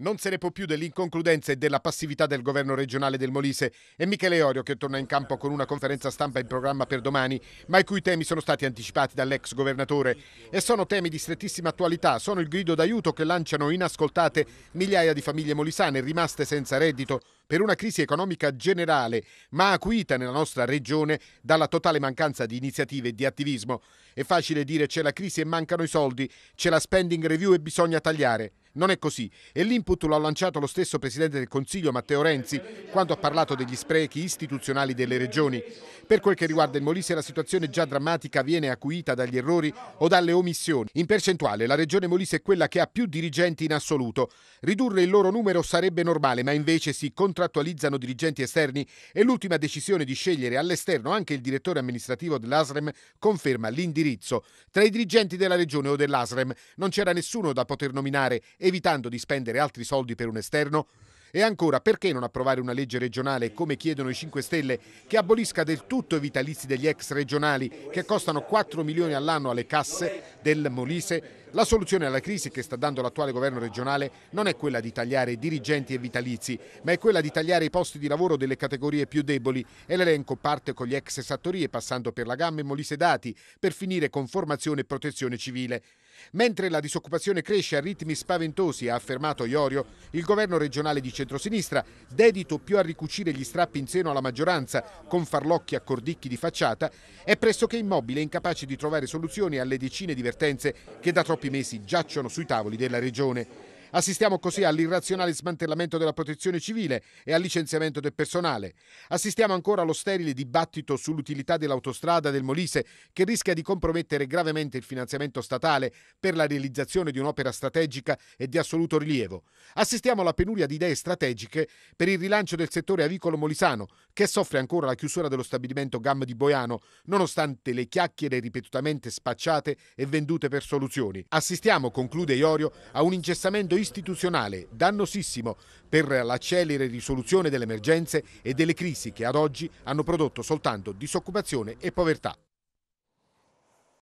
Non se ne può più dell'inconcludenza e della passività del governo regionale del Molise. È Michele Orio che torna in campo con una conferenza stampa in programma per domani, ma i cui temi sono stati anticipati dall'ex governatore. E sono temi di strettissima attualità, sono il grido d'aiuto che lanciano inascoltate migliaia di famiglie molisane rimaste senza reddito per una crisi economica generale, ma acuita nella nostra regione dalla totale mancanza di iniziative e di attivismo. È facile dire c'è la crisi e mancano i soldi, c'è la spending review e bisogna tagliare. Non è così e l'input lo ha lanciato lo stesso Presidente del Consiglio Matteo Renzi quando ha parlato degli sprechi istituzionali delle regioni. Per quel che riguarda il Molise la situazione già drammatica viene acuita dagli errori o dalle omissioni. In percentuale la regione Molise è quella che ha più dirigenti in assoluto. Ridurre il loro numero sarebbe normale ma invece si contrattualizzano dirigenti esterni e l'ultima decisione di scegliere all'esterno anche il direttore amministrativo dell'ASREM conferma l'indirizzo. Tra i dirigenti della regione o dell'ASREM non c'era nessuno da poter nominare evitando di spendere altri soldi per un esterno? E ancora, perché non approvare una legge regionale, come chiedono i 5 Stelle, che abolisca del tutto i vitalizi degli ex regionali, che costano 4 milioni all'anno alle casse del Molise la soluzione alla crisi che sta dando l'attuale governo regionale non è quella di tagliare dirigenti e vitalizi, ma è quella di tagliare i posti di lavoro delle categorie più deboli e l'elenco parte con gli ex sattorie passando per la gamma e molise dati per finire con formazione e protezione civile. Mentre la disoccupazione cresce a ritmi spaventosi, ha affermato Iorio, il governo regionale di centrosinistra, dedito più a ricucire gli strappi in seno alla maggioranza con farlocchi a cordicchi di facciata, è pressoché immobile e incapace di trovare soluzioni alle decine di vertenze che da troppo troppi mesi giacciono sui tavoli della Regione. Assistiamo così all'irrazionale smantellamento della protezione civile e al licenziamento del personale. Assistiamo ancora allo sterile dibattito sull'utilità dell'autostrada del Molise che rischia di compromettere gravemente il finanziamento statale per la realizzazione di un'opera strategica e di assoluto rilievo. Assistiamo alla penuria di idee strategiche per il rilancio del settore avicolo molisano che soffre ancora la chiusura dello stabilimento GAM di Boiano nonostante le chiacchiere ripetutamente spacciate e vendute per soluzioni. Assistiamo, conclude Iorio, a un incessamento istituzionale dannosissimo per la celere risoluzione delle emergenze e delle crisi che ad oggi hanno prodotto soltanto disoccupazione e povertà.